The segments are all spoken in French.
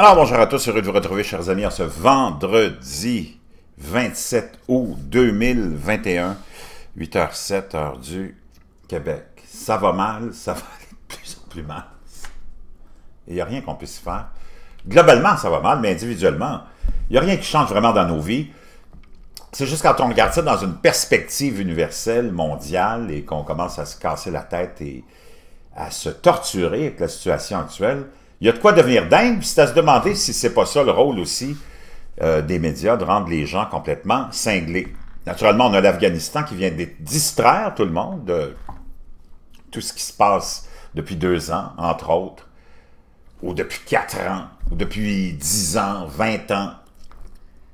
Alors, bonjour à tous, heureux de vous retrouver, chers amis, en ce vendredi 27 août 2021, 8h07, heure du Québec. Ça va mal, ça va de plus en plus mal. Il n'y a rien qu'on puisse faire. Globalement, ça va mal, mais individuellement, il n'y a rien qui change vraiment dans nos vies. C'est juste quand on regarde ça dans une perspective universelle, mondiale, et qu'on commence à se casser la tête et à se torturer avec la situation actuelle, il y a de quoi devenir dingue, puis c'est à se demander si c'est pas ça le rôle aussi euh, des médias, de rendre les gens complètement cinglés. Naturellement, on a l'Afghanistan qui vient de distraire tout le monde de tout ce qui se passe depuis deux ans, entre autres, ou depuis quatre ans, ou depuis dix ans, vingt ans.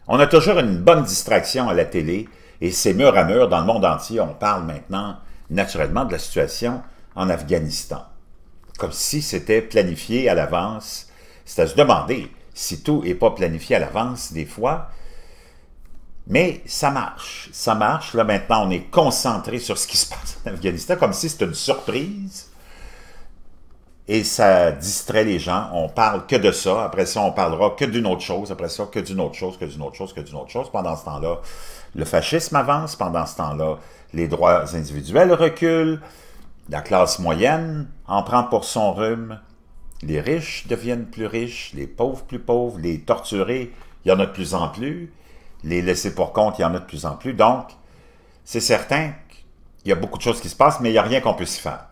On a toujours une bonne distraction à la télé, et c'est mur à mur dans le monde entier. On parle maintenant, naturellement, de la situation en Afghanistan comme si c'était planifié à l'avance. C'est à se demander si tout n'est pas planifié à l'avance des fois. Mais ça marche. Ça marche. Là, maintenant, on est concentré sur ce qui se passe en Afghanistan, comme si c'était une surprise. Et ça distrait les gens. On parle que de ça. Après ça, on parlera que d'une autre chose. Après ça, que d'une autre chose, que d'une autre chose, que d'une autre chose. Pendant ce temps-là, le fascisme avance. Pendant ce temps-là, les droits individuels reculent. La classe moyenne en prend pour son rhume. Les riches deviennent plus riches, les pauvres plus pauvres, les torturés, il y en a de plus en plus, les laissés pour compte, il y en a de plus en plus. Donc, c'est certain qu'il y a beaucoup de choses qui se passent, mais il n'y a rien qu'on puisse faire.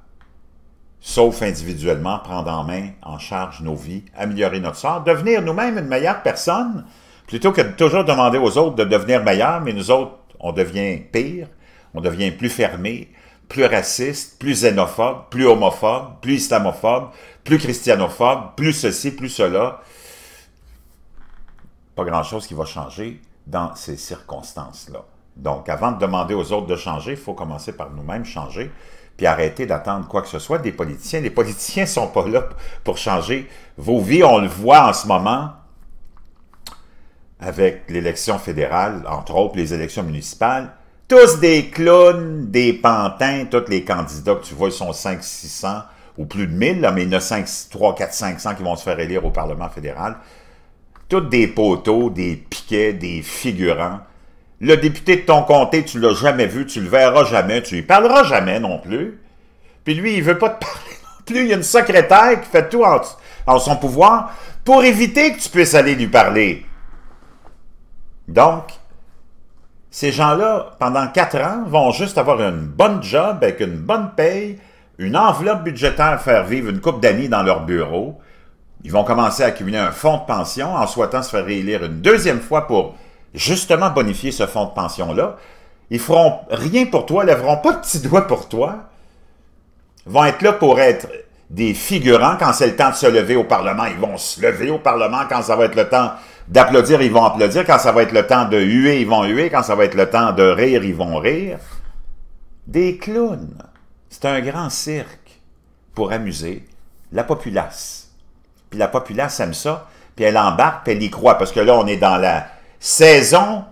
Sauf individuellement prendre en main, en charge nos vies, améliorer notre sort, devenir nous-mêmes une meilleure personne, plutôt que de toujours demander aux autres de devenir meilleurs, mais nous autres, on devient pire, on devient plus fermé, plus raciste, plus xénophobe, plus homophobe, plus islamophobe, plus christianophobe, plus ceci, plus cela. Pas grand-chose qui va changer dans ces circonstances-là. Donc, avant de demander aux autres de changer, il faut commencer par nous-mêmes changer, puis arrêter d'attendre quoi que ce soit des politiciens. Les politiciens ne sont pas là pour changer vos vies. On le voit en ce moment avec l'élection fédérale, entre autres les élections municipales tous des clones, des pantins, tous les candidats que tu vois, ils sont 5, 600 ou plus de 1000, mais il y en a 5, 3, 4, 500 qui vont se faire élire au Parlement fédéral. Tous des poteaux, des piquets, des figurants. Le député de ton comté, tu l'as jamais vu, tu le verras jamais, tu lui parleras jamais non plus. Puis lui, il veut pas te parler non plus. Il y a une secrétaire qui fait tout en son pouvoir pour éviter que tu puisses aller lui parler. Donc, ces gens-là, pendant quatre ans, vont juste avoir une bonne job avec une bonne paye, une enveloppe budgétaire à faire vivre une coupe d'amis dans leur bureau. Ils vont commencer à accumuler un fonds de pension en souhaitant se faire réélire une deuxième fois pour justement bonifier ce fonds de pension-là. Ils feront rien pour toi, lèveront pas de petit doigt pour toi. Ils vont être là pour être des figurants quand c'est le temps de se lever au Parlement. Ils vont se lever au Parlement quand ça va être le temps d'applaudir, ils vont applaudir. Quand ça va être le temps de huer, ils vont huer. Quand ça va être le temps de rire, ils vont rire. Des clowns. C'est un grand cirque pour amuser la populace. Puis la populace aime ça, puis elle embarque, puis elle y croit. Parce que là, on est dans la saison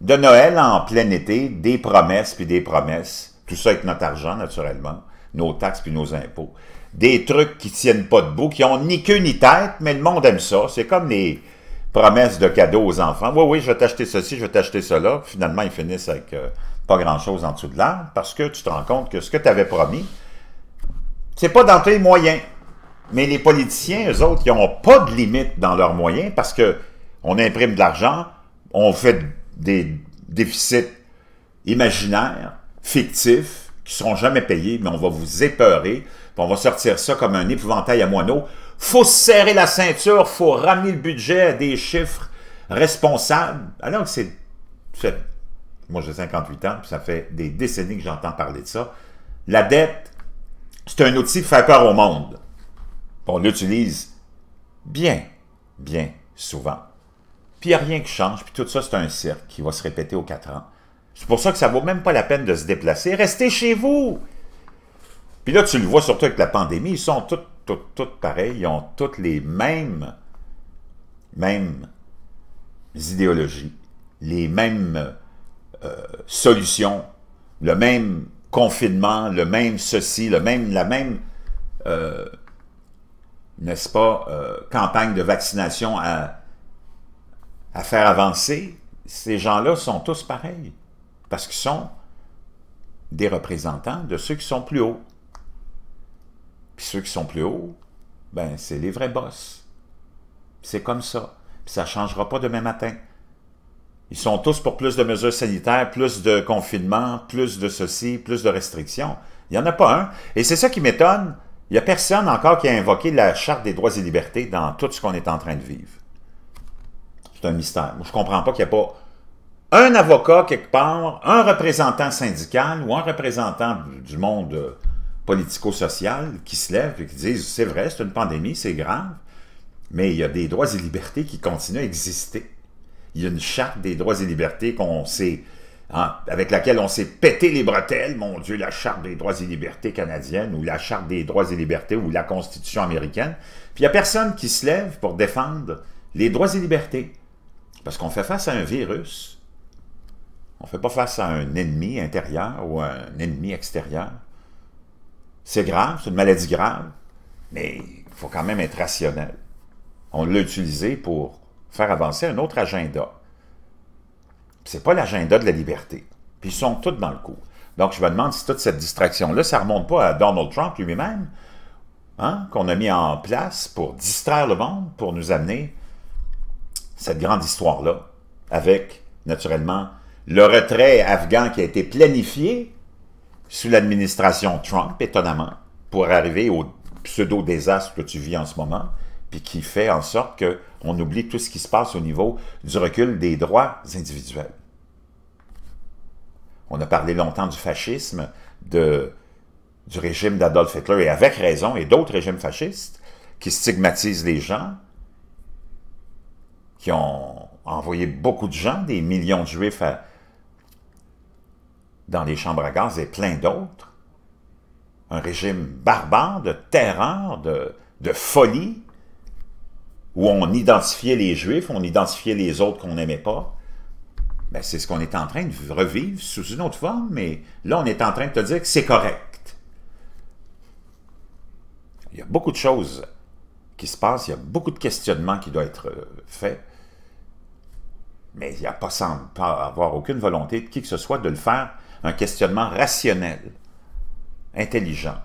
de Noël en plein été, des promesses, puis des promesses. Tout ça avec notre argent, naturellement, nos taxes, puis nos impôts des trucs qui tiennent pas debout, qui ont ni queue ni tête, mais le monde aime ça. C'est comme les, Promesse de cadeaux aux enfants. Oui, oui, je vais t'acheter ceci, je vais t'acheter cela. Finalement, ils finissent avec euh, pas grand-chose en dessous de l'arbre parce que tu te rends compte que ce que tu avais promis, c'est pas dans tes moyens. Mais les politiciens, eux autres, ils n'ont pas de limite dans leurs moyens parce que on imprime de l'argent, on fait des déficits imaginaires, fictifs, qui ne seront jamais payés, mais on va vous épeurer, puis on va sortir ça comme un épouvantail à moineaux faut serrer la ceinture, faut ramener le budget à des chiffres responsables. Alors que c'est... Moi, j'ai 58 ans, puis ça fait des décennies que j'entends parler de ça. La dette, c'est un outil de faire peur au monde. On l'utilise bien, bien souvent. Puis il n'y a rien qui change, puis tout ça, c'est un cirque qui va se répéter aux quatre ans. C'est pour ça que ça ne vaut même pas la peine de se déplacer. Restez chez vous! Puis là, tu le vois surtout avec la pandémie, ils sont tous toutes, pareilles, ils ont toutes les mêmes, mêmes idéologies, les mêmes euh, solutions, le même confinement, le même ceci, le même, la même, euh, n'est-ce pas, euh, campagne de vaccination à, à faire avancer. Ces gens-là sont tous pareils parce qu'ils sont des représentants de ceux qui sont plus hauts. Puis ceux qui sont plus hauts, ben c'est les vrais boss. C'est comme ça. Puis ça ne changera pas demain matin. Ils sont tous pour plus de mesures sanitaires, plus de confinement, plus de ceci, plus de restrictions. Il n'y en a pas un. Et c'est ça qui m'étonne. Il n'y a personne encore qui a invoqué la Charte des droits et libertés dans tout ce qu'on est en train de vivre. C'est un mystère. je ne comprends pas qu'il n'y a pas un avocat quelque part, un représentant syndical ou un représentant du monde euh, politico social qui se lèvent et qui disent c'est vrai, c'est une pandémie, c'est grave, mais il y a des droits et libertés qui continuent à exister. Il y a une charte des droits et libertés qu'on hein, avec laquelle on s'est pété les bretelles, mon Dieu, la charte des droits et libertés canadienne ou la charte des droits et libertés ou la constitution américaine. Puis il n'y a personne qui se lève pour défendre les droits et libertés parce qu'on fait face à un virus. On ne fait pas face à un ennemi intérieur ou un ennemi extérieur. C'est grave, c'est une maladie grave, mais il faut quand même être rationnel. On l'a utilisé pour faire avancer un autre agenda. C'est pas l'agenda de la liberté. Puis ils sont tous dans le coup. Donc je me demande si toute cette distraction-là, ça remonte pas à Donald Trump lui-même, hein, qu'on a mis en place pour distraire le monde, pour nous amener cette grande histoire-là, avec naturellement le retrait afghan qui a été planifié sous l'administration Trump, étonnamment, pour arriver au pseudo-désastre que tu vis en ce moment, puis qui fait en sorte qu'on oublie tout ce qui se passe au niveau du recul des droits individuels. On a parlé longtemps du fascisme, de, du régime d'Adolf Hitler, et avec raison, et d'autres régimes fascistes qui stigmatisent les gens, qui ont envoyé beaucoup de gens, des millions de juifs à, dans les chambres à gaz et plein d'autres. Un régime barbare, de terreur, de, folie, où on identifiait les Juifs, on identifiait les autres qu'on n'aimait pas. Ben, c'est ce qu'on est en train de revivre sous une autre forme, mais là, on est en train de te dire que c'est correct. Il y a beaucoup de choses qui se passent, il y a beaucoup de questionnements qui doivent être euh, faits, mais il n'y a pas sans avoir aucune volonté de qui que ce soit de le faire un questionnement rationnel, intelligent,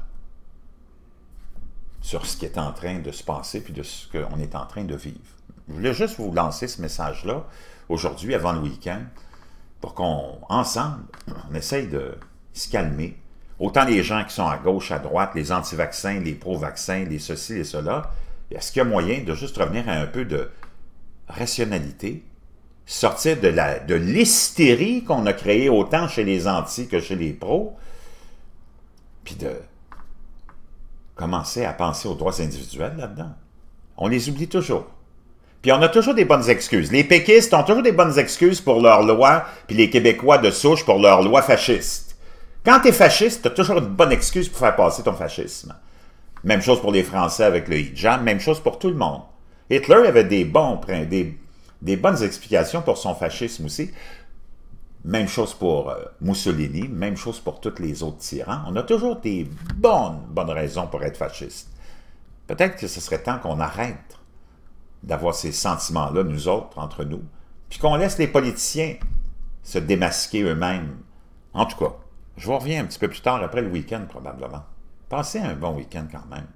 sur ce qui est en train de se passer puis de ce qu'on est en train de vivre. Je voulais juste vous lancer ce message-là aujourd'hui, avant le week-end, pour qu'on, ensemble, on essaye de se calmer. Autant les gens qui sont à gauche, à droite, les anti-vaccins, les pro-vaccins, les ceci, les cela, est-ce qu'il y a moyen de juste revenir à un peu de rationalité, sortir de la de l'hystérie qu'on a créée autant chez les antis que chez les pros, puis de commencer à penser aux droits individuels là-dedans. On les oublie toujours. Puis on a toujours des bonnes excuses. Les péquistes ont toujours des bonnes excuses pour leurs lois, puis les Québécois de souche pour leurs lois fasciste. Quand es fasciste, t'as toujours une bonne excuse pour faire passer ton fascisme. Même chose pour les Français avec le hijab, même chose pour tout le monde. Hitler avait des bons, des, des bonnes explications pour son fascisme aussi. Même chose pour euh, Mussolini, même chose pour tous les autres tyrans. On a toujours des bonnes, bonnes raisons pour être fasciste. Peut-être que ce serait temps qu'on arrête d'avoir ces sentiments-là, nous autres, entre nous, puis qu'on laisse les politiciens se démasquer eux-mêmes. En tout cas, je vous reviens un petit peu plus tard, après le week-end probablement. Passez un bon week-end quand même.